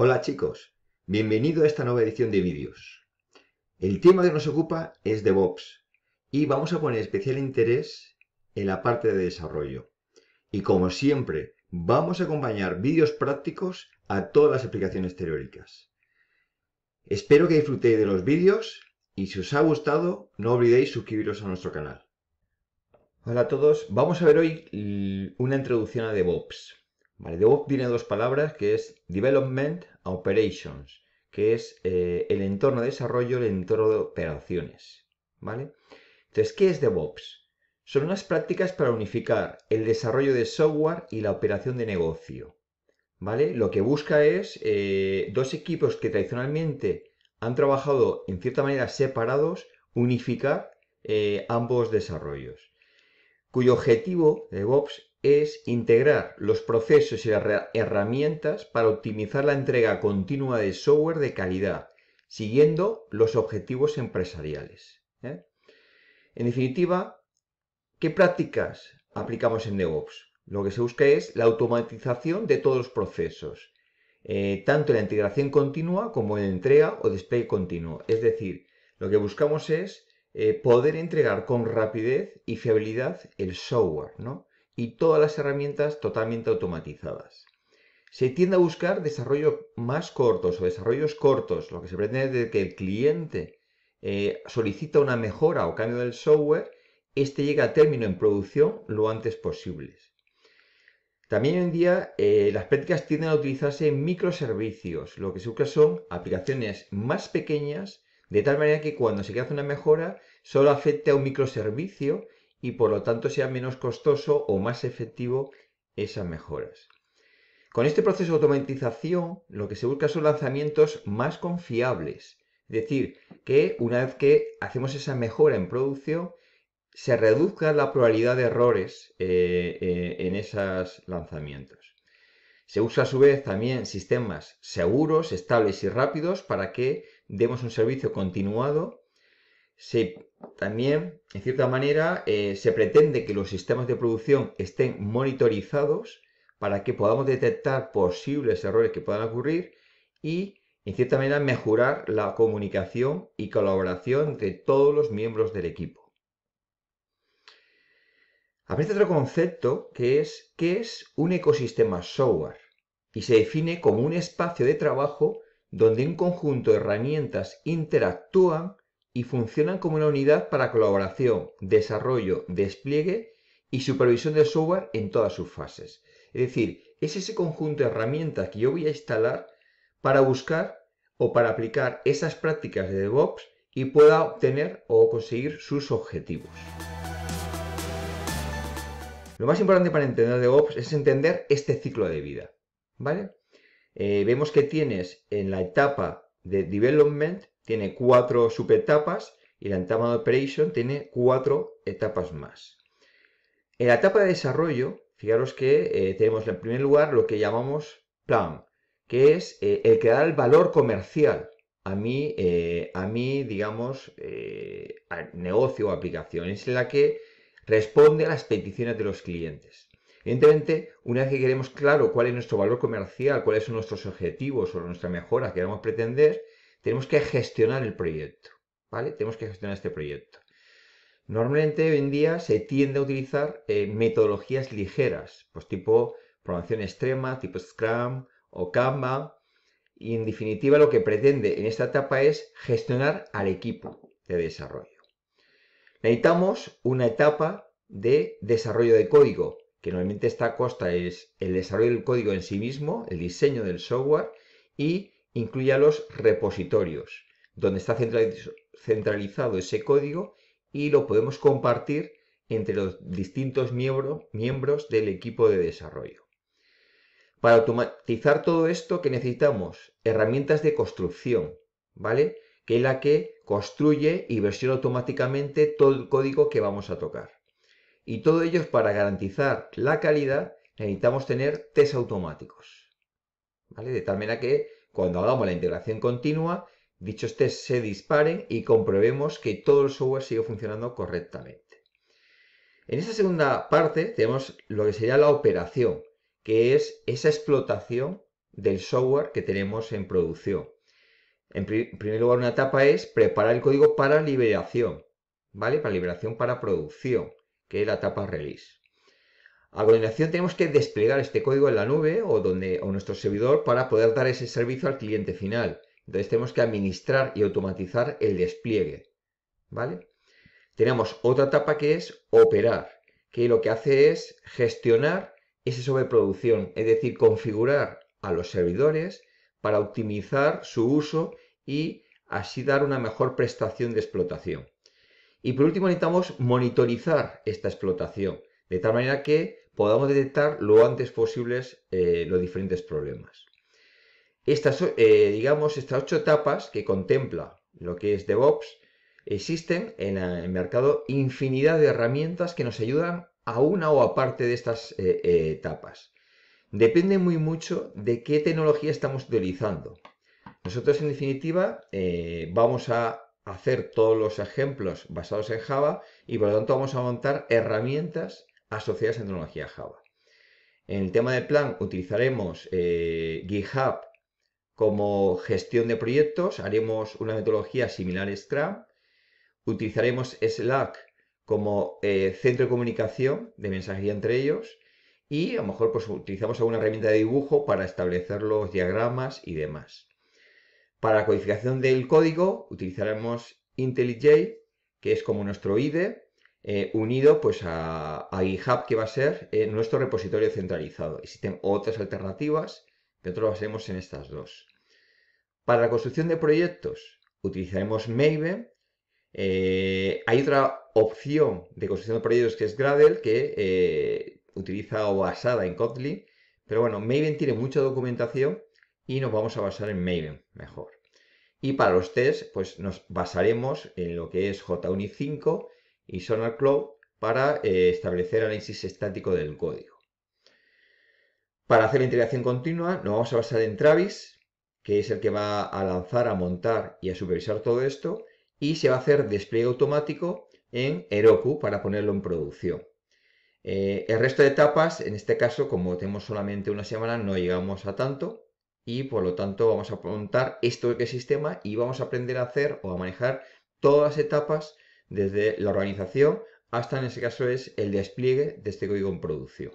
Hola chicos, bienvenido a esta nueva edición de vídeos. El tema que nos ocupa es DevOps y vamos a poner especial interés en la parte de desarrollo. Y como siempre, vamos a acompañar vídeos prácticos a todas las aplicaciones teóricas. Espero que disfrutéis de los vídeos y si os ha gustado, no olvidéis suscribiros a nuestro canal. Hola a todos, vamos a ver hoy una introducción a DevOps. DevOps viene dos palabras, que es Development Operations, que es eh, el entorno de desarrollo, el entorno de operaciones. ¿Vale? Entonces, ¿qué es DevOps? Son unas prácticas para unificar el desarrollo de software y la operación de negocio. ¿Vale? Lo que busca es eh, dos equipos que tradicionalmente han trabajado en cierta manera separados, unificar eh, ambos desarrollos, cuyo objetivo de DevOps es integrar los procesos y las herramientas para optimizar la entrega continua de software de calidad, siguiendo los objetivos empresariales. ¿eh? En definitiva, ¿qué prácticas aplicamos en DevOps? Lo que se busca es la automatización de todos los procesos, eh, tanto en la integración continua como en entrega o display continuo. Es decir, lo que buscamos es eh, poder entregar con rapidez y fiabilidad el software, ¿no? y todas las herramientas totalmente automatizadas. Se tiende a buscar desarrollos más cortos o desarrollos cortos, lo que se pretende es que el cliente eh, solicita una mejora o cambio del software, este llega a término en producción lo antes posible. También hoy en día eh, las prácticas tienden a utilizarse en microservicios, lo que se busca son aplicaciones más pequeñas, de tal manera que cuando se hace una mejora solo afecte a un microservicio y por lo tanto sea menos costoso o más efectivo esas mejoras. Con este proceso de automatización lo que se busca son lanzamientos más confiables, es decir, que una vez que hacemos esa mejora en producción, se reduzca la probabilidad de errores eh, eh, en esos lanzamientos. Se usa a su vez también sistemas seguros, estables y rápidos para que demos un servicio continuado también, en cierta manera, eh, se pretende que los sistemas de producción estén monitorizados para que podamos detectar posibles errores que puedan ocurrir y, en cierta manera, mejorar la comunicación y colaboración entre todos los miembros del equipo. Aparece otro concepto que es que es un ecosistema software y se define como un espacio de trabajo donde un conjunto de herramientas interactúan y funcionan como una unidad para colaboración, desarrollo, despliegue y supervisión del software en todas sus fases. Es decir, es ese conjunto de herramientas que yo voy a instalar para buscar o para aplicar esas prácticas de DevOps y pueda obtener o conseguir sus objetivos. Lo más importante para entender DevOps es entender este ciclo de vida. ¿Vale? Eh, vemos que tienes en la etapa de development tiene cuatro subetapas y la de Operation tiene cuatro etapas más. En la etapa de desarrollo, fijaros que eh, tenemos en primer lugar lo que llamamos plan, que es eh, el que da el valor comercial a mi, eh, a digamos, negocio o aplicación. Es la que responde a las peticiones de los clientes. Evidentemente, una vez que queremos claro cuál es nuestro valor comercial, cuáles son nuestros objetivos o nuestra mejora que queremos pretender, tenemos que gestionar el proyecto, ¿vale? Tenemos que gestionar este proyecto. Normalmente hoy en día se tiende a utilizar eh, metodologías ligeras, pues tipo programación extrema, tipo Scrum o Canva, y en definitiva lo que pretende en esta etapa es gestionar al equipo de desarrollo. Necesitamos una etapa de desarrollo de código, que normalmente esta costa es el desarrollo del código en sí mismo, el diseño del software y incluya los repositorios, donde está centralizado ese código y lo podemos compartir entre los distintos miembros del equipo de desarrollo. Para automatizar todo esto, que necesitamos? Herramientas de construcción, ¿vale? Que es la que construye y versiona automáticamente todo el código que vamos a tocar. Y todo ello para garantizar la calidad necesitamos tener test automáticos, ¿vale? De tal manera que cuando hagamos la integración continua, dichos test se disparen y comprobemos que todo el software sigue funcionando correctamente. En esta segunda parte tenemos lo que sería la operación, que es esa explotación del software que tenemos en producción. En primer lugar, una etapa es preparar el código para liberación, ¿vale? Para liberación para producción, que es la etapa release. A continuación tenemos que desplegar este código en la nube o donde o nuestro servidor para poder dar ese servicio al cliente final. Entonces tenemos que administrar y automatizar el despliegue. ¿Vale? Tenemos otra etapa que es operar, que lo que hace es gestionar esa sobreproducción, es decir, configurar a los servidores para optimizar su uso y así dar una mejor prestación de explotación. Y por último necesitamos monitorizar esta explotación de tal manera que podamos detectar lo antes posibles eh, los diferentes problemas. Estas, eh, digamos, estas ocho etapas que contempla lo que es DevOps, existen en el eh, mercado infinidad de herramientas que nos ayudan a una o a parte de estas etapas. Depende muy mucho de qué tecnología estamos utilizando. Nosotros, en definitiva, vamos a hacer todos los ejemplos basados en Java y, por lo tanto, vamos a montar herramientas asociadas a tecnología Java. En el tema de plan utilizaremos eh, GitHub como gestión de proyectos, haremos una metodología similar a Scrum, utilizaremos Slack como eh, centro de comunicación de mensajería entre ellos y a lo mejor pues, utilizamos alguna herramienta de dibujo para establecer los diagramas y demás. Para la codificación del código utilizaremos IntelliJ, que es como nuestro IDE, eh, unido pues a, GitHub, que va a ser eh, nuestro repositorio centralizado. Existen otras alternativas, pero nosotros basaremos en estas dos. Para la construcción de proyectos utilizaremos Maven. Eh, hay otra opción de construcción de proyectos que es Gradle, que utiliza o basada en Kotlin, pero bueno, Maven tiene mucha documentación y nos vamos a basar en Maven mejor. Y para los tests, pues nos basaremos en lo que es JUnit 5 y Sonar Cloud para eh, establecer análisis estático del código. Para hacer la integración continua nos vamos a basar en Travis, que es el que va a lanzar, a montar y a supervisar todo esto, y se va a hacer despliegue automático en Heroku para ponerlo en producción. Eh, el resto de etapas, en este caso, como tenemos solamente una semana, no llegamos a tanto y por lo tanto vamos a montar esto que sistema y vamos a aprender a hacer o a manejar todas las etapas desde la organización hasta en ese caso es el despliegue de este código en producción.